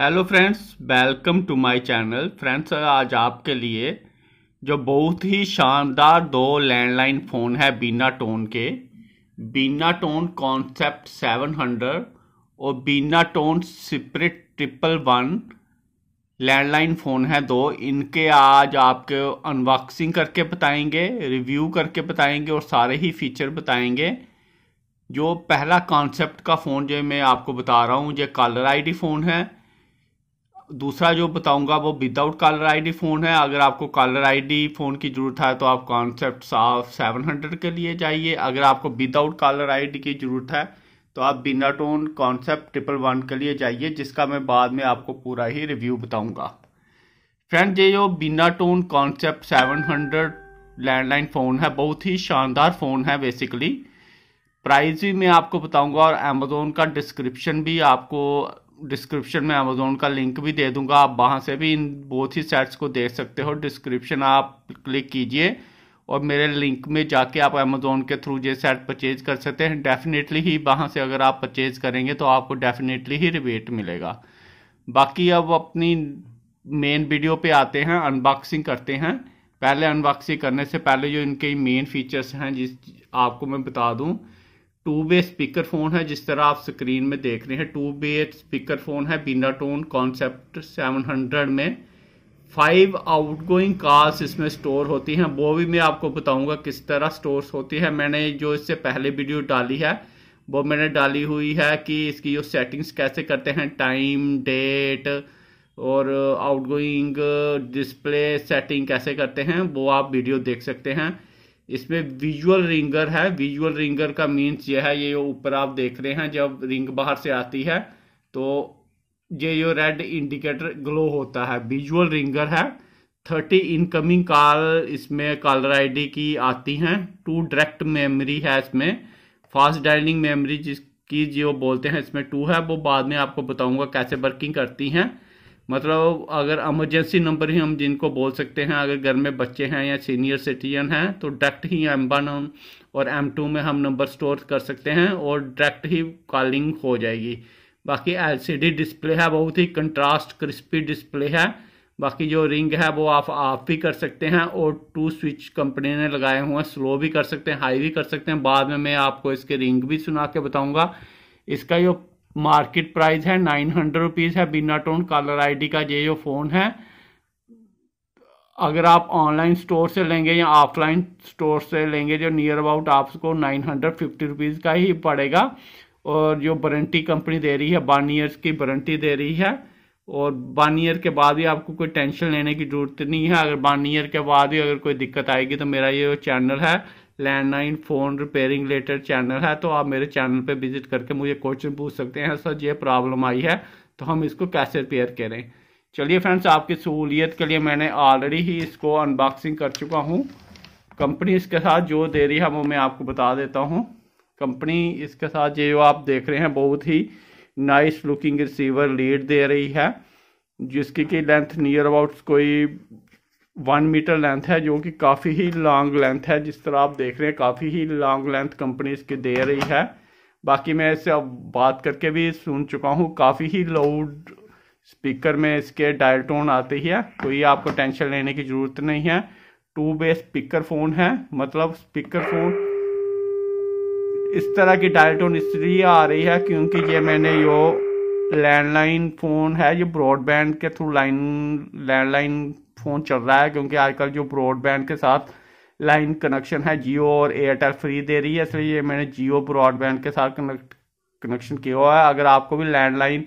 hello friends welcome to my channel friends आज आपके लिए जो बहुत ही शानदार दो लैंडलाइन फ़ोन है बीना टोन के बीना टोन कॉन्सेप्ट 700 और Binatone spirit triple one landline phone है दो इनके आज आपके अनबॉक्सिंग करके बताएंगे रिव्यू करके बताएंगे और सारे ही फीचर बताएंगे जो पहला कॉन्सेप्ट का फ़ोन जो मैं आपको बता रहा हूँ जो कॉलर आईडी फ़ोन है दूसरा जो बताऊंगा वो विदाउट कॉलर आईडी फ़ोन है अगर आपको कॉलर आईडी फ़ोन की ज़रूरत है तो आप कॉन्सेप्ट साफ सेवन हंड्रेड के लिए जाइए अगर आपको विदाउट कॉलर आईडी की ज़रूरत है तो आप बिना टोन कॉन्सेप्ट ट्रिपल वन के लिए जाइए जिसका मैं बाद में आपको पूरा ही रिव्यू बताऊंगा फ्रेंड ये जो Binatone concept seven hundred landline phone है बहुत ही शानदार फ़ोन है बेसिकली प्राइस भी मैं आपको बताऊंगा और अमेजोन का डिस्क्रिप्शन भी आपको डिस्क्रिप्शन में अमेज़ोन का लिंक भी दे दूंगा आप वहाँ से भी इन बहुत ही सेट्स को देख सकते हो डिस्क्रिप्शन आप क्लिक कीजिए और मेरे लिंक में जाके आप अमेज़ोन के थ्रू ये सेट परचेज कर सकते हैं डेफिनेटली ही वहाँ से अगर आप परचेज करेंगे तो आपको डेफिनेटली ही रिबेट मिलेगा बाकी अब अपनी मेन वीडियो पे आते हैं अनबॉक्सिंग करते हैं पहले अनबॉक्सिंग करने से पहले जो इनके मेन फीचर्स हैं जिस आपको मैं बता दूं टू वे स्पीकर फ़ोन है जिस तरह आप स्क्रीन में देख रहे हैं टू वे स्पीकर फ़ोन है बिना टोन कॉन्सेप्ट 700 में फाइव आउटगोइंग कॉल्स इसमें स्टोर होती हैं वो भी मैं आपको बताऊंगा किस तरह स्टोर होती है मैंने जो इससे पहले वीडियो डाली है वो मैंने डाली हुई है कि इसकी जो सेटिंग्स कैसे करते हैं टाइम डेट और आउटगोइंग डिस्प्ले सेटिंग कैसे करते हैं वो आप वीडियो देख सकते हैं इसमें विजुअल रिंगर है विजुअल रिंगर का मीन्स ये है ये ऊपर आप देख रहे हैं जब रिंग बाहर से आती है तो ये जो रेड इंडिकेटर ग्लो होता है विजुअल रिंगर है थर्टी इनकमिंग कॉल इसमें कॉलर आईडी की आती हैं टू डायरेक्ट मेमोरी है इसमें फास्ट डाइनिंग मेमोरी जिसकी जो बोलते हैं इसमें टू है वो बाद में आपको बताऊंगा कैसे वर्किंग करती हैं मतलब अगर एमरजेंसी नंबर ही हम जिनको बोल सकते हैं अगर घर में बच्चे हैं या सीनियर सिटीजन हैं तो डायरेक्ट ही एम वन और एम टू में हम नंबर स्टोर कर सकते हैं और डायरेक्ट ही कॉलिंग हो जाएगी बाकी एलसीडी डिस्प्ले है बहुत ही कंट्रास्ट क्रिस्पी डिस्प्ले है बाकी जो रिंग है वो आप ऑफ भी कर सकते हैं और टू स्विच कंपनी ने लगाए हुए हैं स्लो भी कर सकते हैं हाई भी कर सकते हैं बाद में मैं आपको इसके रिंग भी सुना के बताऊंगा इसका जो मार्केट प्राइस है नाइन हंड्रेड रुपीज़ है बिना टोन कलर आईडी का ये जो फ़ोन है अगर आप ऑनलाइन स्टोर से लेंगे या ऑफलाइन स्टोर से लेंगे जो नियर अबाउट आपको नाइन हंड्रेड फिफ्टी रुपीज़ का ही पड़ेगा और जो वारंटी कंपनी दे रही है वन ईयर्स की वारंटी दे रही है और वन ईयर के बाद ही आपको कोई टेंशन लेने की ज़रूरत नहीं है अगर वन ईयर के बाद ही अगर कोई दिक्कत आएगी तो मेरा ये जो चैनल है landline phone repairing related channel है तो आप मेरे चैनल पे विजिट करके मुझे क्वेश्चन पूछ सकते हैं सर ये प्रॉब्लम आई है तो हम इसको कैसे रिपेयर करें चलिए फ्रेंड्स आपकी सहूलियत के लिए मैंने ऑलरेडी ही इसको अनबॉक्सिंग कर चुका हूँ कंपनी इसके साथ जो दे रही है वो मैं आपको बता देता हूँ कंपनी इसके साथ ये जो आप देख रहे हैं बहुत ही नाइस लुकिंग रिसीवर लीड दे रही है जिसकी की लेंथ नियर अबाउट कोई वन मीटर लेंथ है जो कि काफ़ी ही लॉन्ग लेंथ है जिस तरह आप देख रहे हैं काफ़ी ही लॉन्ग लेंथ कंपनी इसकी दे रही है बाकी मैं इससे अब बात करके भी सुन चुका हूँ काफ़ी ही लाउड स्पीकर में इसके डायल टोन आते ही है कोई आपको टेंशन लेने की ज़रूरत नहीं है टू बे स्पीकर फ़ोन है मतलब स्पीकर फ़ोन इस तरह की डायल टोन इसलिए आ रही है क्योंकि ये मैंने यो लैंडलाइन फ़ोन है ये ब्रॉडबैंड के थ्रू लाइन लैंडलाइन फ़ोन चल रहा है क्योंकि आजकल जो ब्रॉडबैंड के साथ लाइन कनेक्शन है जियो और एयरटेल फ्री दे रही है इसलिए ये मैंने जियो ब्रॉडबैंड के साथ कनेक्ट कनेक्शन किया हुआ है अगर आपको भी लैंडलाइन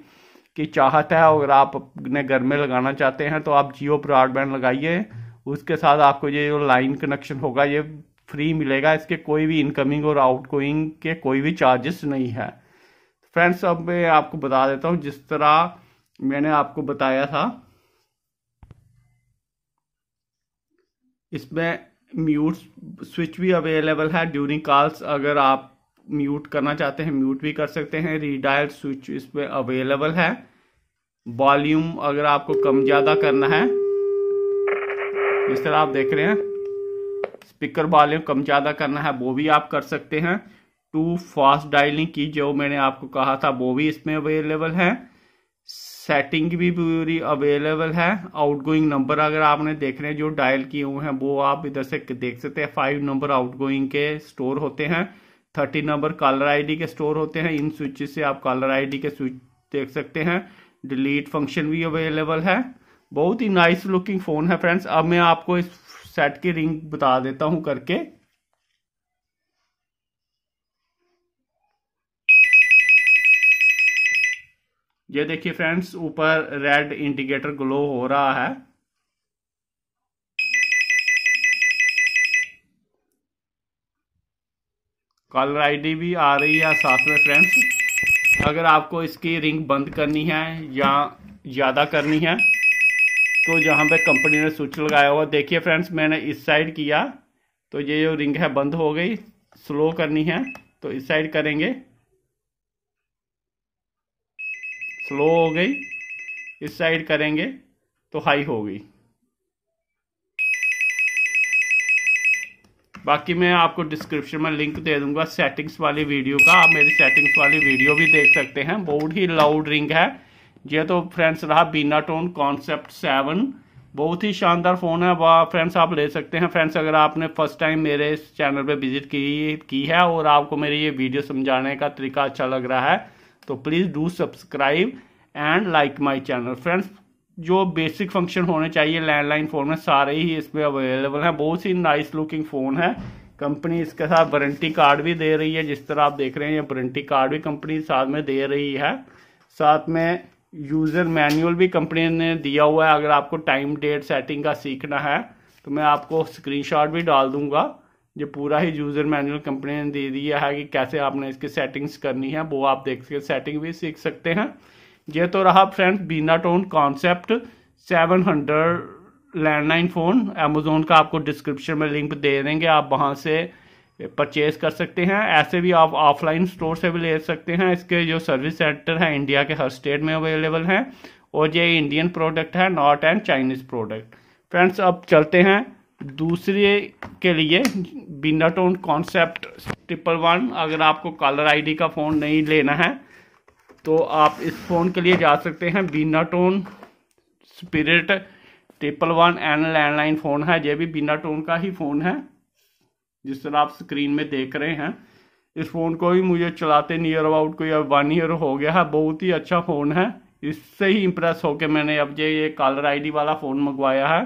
की चाहत है अगर आप अपने घर में लगाना चाहते हैं तो आप जियो ब्रॉडबैंड लगाइए उसके साथ आपको ये जो लाइन कनेक्शन होगा ये फ्री मिलेगा इसके कोई भी इनकमिंग और आउटगोइंग के कोई भी चार्जेस नहीं है फ्रेंड्स अब मैं आपको बता देता हूँ जिस तरह मैंने आपको बताया था इसमें म्यूट स्विच भी अवेलेबल है ड्यूरिंग कॉल्स अगर आप म्यूट करना चाहते हैं म्यूट भी कर सकते हैं रीडायल स्विच इसमें अवेलेबल है वॉल्यूम अगर आपको कम ज़्यादा करना है जिस तरह आप देख रहे हैं स्पीकर वॉल्यूम कम ज़्यादा करना है वो भी आप कर सकते हैं टू फास्ट डायलिंग की जो मैंने आपको कहा था वो भी इसमें अवेलेबल है सेटिंग भी पूरी अवेलेबल है आउटगोइंग नंबर अगर आपने देख रहे हैं जो डायल किए हुए हैं वो आप इधर से देख सकते हैं फाइव नंबर आउटगोइंग के स्टोर होते हैं थर्टी नंबर कॉलर आईडी के स्टोर होते हैं इन स्विचेस से आप कॉलर आईडी के स्विच देख सकते हैं डिलीट फंक्शन भी अवेलेबल है बहुत ही नाइस लुकिंग फ़ोन है फ्रेंड्स अब मैं आपको इस सेट की रिंग बता देता हूँ करके ये देखिए फ्रेंड्स ऊपर रेड इंडिकेटर ग्लो हो रहा है कॉलर आईडी भी आ रही है साथ में फ्रेंड्स अगर आपको इसकी रिंग बंद करनी है या ज़्यादा करनी है तो जहाँ पे कंपनी ने स्विच लगाया हुआ देखिए फ्रेंड्स मैंने इस साइड किया तो ये जो रिंग है बंद हो गई स्लो करनी है तो इस साइड करेंगे स्लो हो गई इस साइड करेंगे तो हाई हो गई बाकी मैं आपको डिस्क्रिप्शन में लिंक दे दूंगा सेटिंग्स वाली वीडियो का आप मेरी सेटिंग्स वाली वीडियो भी देख सकते हैं बहुत ही लाउड रिंग है ये तो फ्रेंड्स रहा बीना टोन कॉन्सेप्ट सेवन बहुत ही शानदार फ़ोन है वह फ्रेंड्स आप ले सकते हैं फ्रेंड्स अगर आपने फर्स्ट टाइम मेरे इस चैनल पे विजिट की की है और आपको मेरी ये वीडियो समझाने का तरीका अच्छा लग रहा है तो please do subscribe and like my channel friends जो बेसिक फंक्शन होने चाहिए लैंडलाइन फ़ोन में सारे ही इसमें अवेलेबल हैं बहुत ही नाइस लुकिंग फ़ोन है कंपनी इसके साथ वारंटी कार्ड भी दे रही है जिस तरह आप देख रहे हैं ये वारंटी कार्ड भी कंपनी साथ में दे रही है साथ में यूज़र मैनुअल भी कंपनी ने दिया हुआ है अगर आपको टाइम डेट सेटिंग का सीखना है तो मैं आपको स्क्रीनशॉट भी डाल दूंगा ये पूरा ही यूज़र मैनुअल कंपनी ने दे दिया है कि कैसे आपने इसकी सेटिंग्स करनी है वो आप देख सकते सेटिंग भी सीख सकते हैं ये तो रहा friends Binatone concept seven hundred landline phone Amazon का आपको डिस्क्रिप्शन में लिंक दे देंगे आप वहाँ से परचेज कर सकते हैं ऐसे भी आप ऑफलाइन स्टोर से भी ले सकते हैं इसके जो सर्विस सेंटर हैं इंडिया के हर स्टेट में अवेलेबल हैं और ये इंडियन प्रोडक्ट है not and Chinese product friends अब चलते हैं दूसरे के लिए बिना टोन कॉन्सेप्ट ट्रिपल वन अगर आपको कलर आईडी का फ़ोन नहीं लेना है तो आप इस फ़ोन के लिए जा सकते हैं Binatone spirit triple one N landline phone है ये भी बिना टोन का ही फ़ोन है जिस तरह आप स्क्रीन में देख रहे हैं इस फ़ोन को भी मुझे चलाते नियर अबाउट कोई अब वन ईयर हो गया है बहुत ही अच्छा फ़ोन है इससे ही इम्प्रेस होकर मैंने अब ये ये कॉलर आईडी वाला फ़ोन मंगवाया है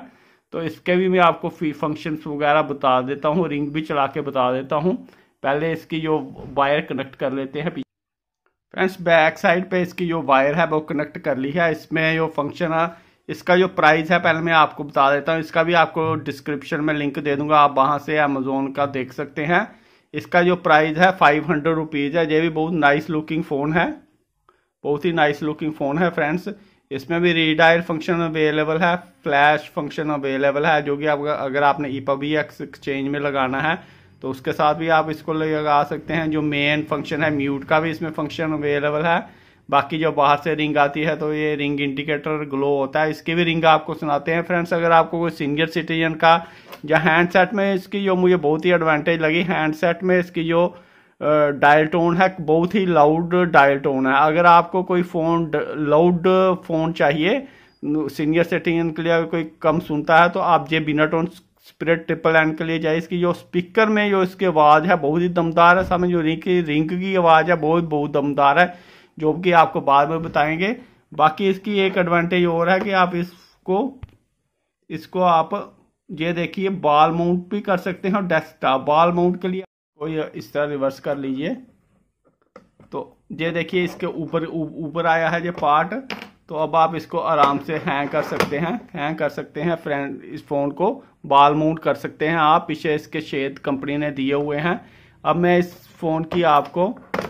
तो इसके भी मैं आपको फी फंक्शंस वगैरह बता देता हूँ रिंग भी चला के बता देता हूँ पहले इसकी जो वायर कनेक्ट कर लेते हैं फ्रेंड्स बैक साइड पे इसकी जो वायर है वो कनेक्ट कर ली है इसमें जो फंक्शन है इसका जो प्राइस है पहले मैं आपको बता देता हूँ इसका भी आपको डिस्क्रिप्शन में लिंक दे दूंगा आप वहाँ से अमेजोन का देख सकते हैं इसका जो प्राइस है फाइव हंड्रेड रुपीज़ है ये भी बहुत नाइस लुकिंग फ़ोन है बहुत ही नाइस लुकिंग फ़ोन है फ्रेंड्स इसमें भी रिटायर फंक्शन अवेलेबल है फ्लैश फंक्शन अवेलेबल है जो कि आपका अगर आपने ई पबी एक्सचेंज में लगाना है तो उसके साथ भी आप इसको लगा सकते हैं जो मेन फंक्शन है म्यूट का भी इसमें फंक्शन अवेलेबल है बाकी जो बाहर से रिंग आती है तो ये रिंग इंडिकेटर ग्लो होता है इसकी भी रिंग आपको सुनाते हैं फ्रेंड्स अगर आपको कोई सीनियर सिटीजन का या हैंडसेट में इसकी जो मुझे बहुत ही एडवांटेज लगी हैंडसेट में इसकी जो डायल टोन है बहुत ही लाउड डायल टोन है अगर आपको कोई फ़ोन लाउड फ़ोन चाहिए सीनियर सिटीजन के लिए अगर कोई कम सुनता है तो आप जे बिना टोन स्प्रेड ट्रिपल एन के लिए जाए इसकी जो स्पीकर में जो इसकी आवाज़ है बहुत ही दमदार है सामने जो रिंग की रिंग की आवाज़ है बहुत बहुत दमदार है जो कि आपको बाद में बताएंगे बाकी इसकी एक एडवांटेज और है कि आप इसको इसको आप ये देखिए बाल माउंट भी कर सकते हैं और डेस्कटॉप बाल माउंट के लिए कोई इस तरह रिवर्स कर लीजिए तो ये देखिए इसके ऊपर ऊपर आया है ये पार्ट तो अब आप इसको आराम से हैंग कर सकते हैं हैंग कर सकते हैं फ्रेंड इस फ़ोन को बाल माउंट कर सकते हैं आप पीछे इसके शेद कंपनी ने दिए हुए हैं अब मैं इस फ़ोन की आपको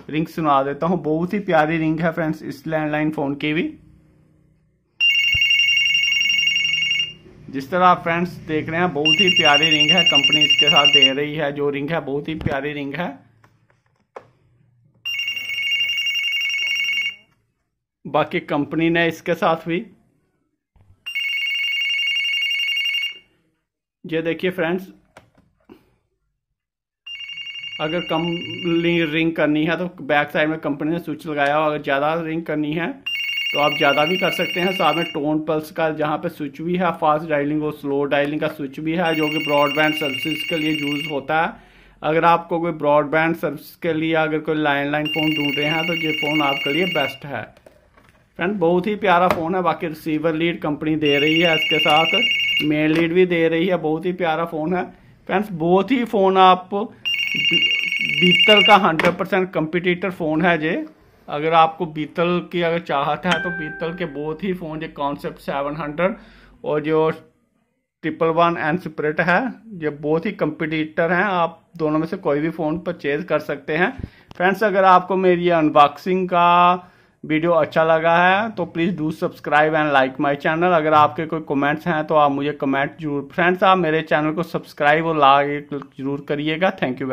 रिंग सुना देता हूँ बहुत ही प्यारी रिंग है फ्रेंड्स इस लैंडलाइन फ़ोन की भी जिस तरह आप फ्रेंड्स देख रहे हैं बहुत ही प्यारी रिंग है कंपनी इसके साथ दे रही है जो रिंग है बहुत ही प्यारी रिंग है बाकी कंपनी ने इसके साथ भी ये देखिए फ्रेंड्स अगर कम रिंग करनी है तो बैक साइड में कंपनी ने स्विच लगाया हो अगर ज़्यादा रिंग करनी है तो आप ज़्यादा भी कर सकते हैं साथ में टोन पल्स का जहाँ पे स्विच भी है फास्ट डायलिंग और स्लो डायलिंग का स्विच भी है जो कि ब्रॉडबैंड सर्विस के लिए यूज़ होता है अगर आपको कोई ब्रॉडबैंड सर्विस के लिए अगर कोई लैंडलाइन फ़ोन ढूंढ रहे हैं तो ये फ़ोन आपके लिए बेस्ट है फ्रेंड बहुत ही प्यारा फ़ोन है बाकी रिसीवर लीड कंपनी दे रही है इसके साथ मेन लीड भी दे रही है बहुत ही प्यारा फ़ोन है फ्रेंड्स बहुत ही फ़ोन आप बीतल का हंड्रेड परसेंट कंपिटिटर फ़ोन है ये अगर आपको बीतल की अगर चाहत है तो बीतल के बहुत ही फ़ोन जो कॉन्सेप्ट सेवन हंड्रेड और जो ट्रिपल वन एंड स्प्रिट है ये बहुत ही कंपटीटर हैं आप दोनों में से कोई भी फ़ोन परचेज कर सकते हैं फ्रेंड्स अगर आपको मेरी अनबॉक्सिंग का वीडियो अच्छा लगा है तो please do subscribe and like my channel अगर आपके कोई कमेंट्स हैं तो आप मुझे कमेंट जरूर फ्रेंड्स आप मेरे चैनल को सब्सक्राइब और लाइक जरूर करिएगा थैंक यू